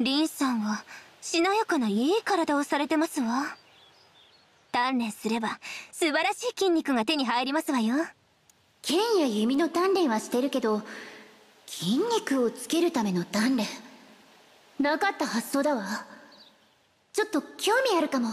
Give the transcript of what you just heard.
リンさんはしなやかないい体をされてますわ鍛錬すれば素晴らしい筋肉が手に入りますわよ剣や弓の鍛錬はしてるけど筋肉をつけるための鍛錬なかった発想だわちょっと興味あるかも